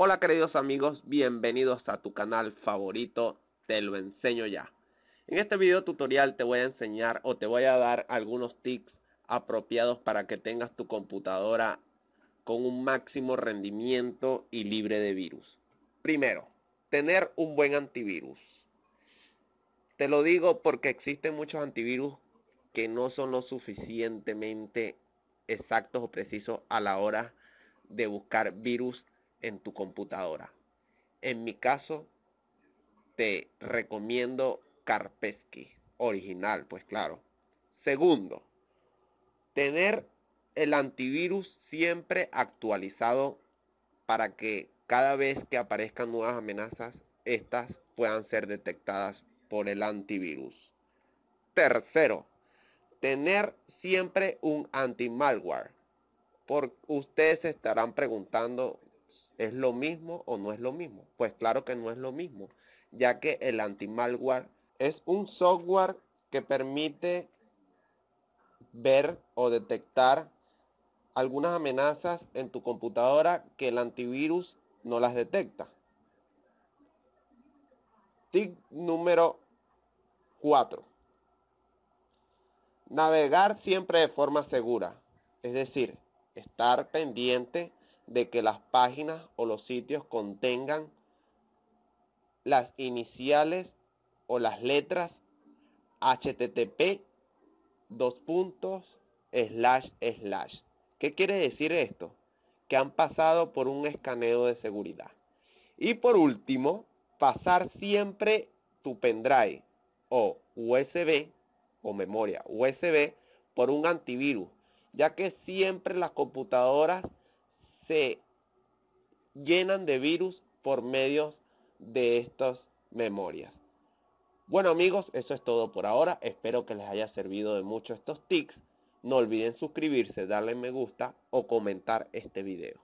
Hola queridos amigos, bienvenidos a tu canal favorito, te lo enseño ya. En este video tutorial te voy a enseñar o te voy a dar algunos tips apropiados para que tengas tu computadora con un máximo rendimiento y libre de virus. Primero, tener un buen antivirus. Te lo digo porque existen muchos antivirus que no son lo suficientemente exactos o precisos a la hora de buscar virus en tu computadora. En mi caso, te recomiendo Carpesky original, pues claro. Segundo, tener el antivirus siempre actualizado para que cada vez que aparezcan nuevas amenazas, estas puedan ser detectadas por el antivirus. Tercero, tener siempre un anti-malware. Por ustedes estarán preguntando ¿Es lo mismo o no es lo mismo? Pues claro que no es lo mismo, ya que el anti-malware es un software que permite ver o detectar algunas amenazas en tu computadora que el antivirus no las detecta. Tip número 4. Navegar siempre de forma segura, es decir, estar pendiente de que las páginas o los sitios contengan las iniciales o las letras http 2 puntos slash slash. ¿Qué quiere decir esto? Que han pasado por un escaneo de seguridad. Y por último, pasar siempre tu pendrive o USB o memoria USB por un antivirus, ya que siempre las computadoras se llenan de virus por medio de estas memorias. Bueno amigos, eso es todo por ahora. Espero que les haya servido de mucho estos tics No olviden suscribirse, darle me gusta o comentar este video.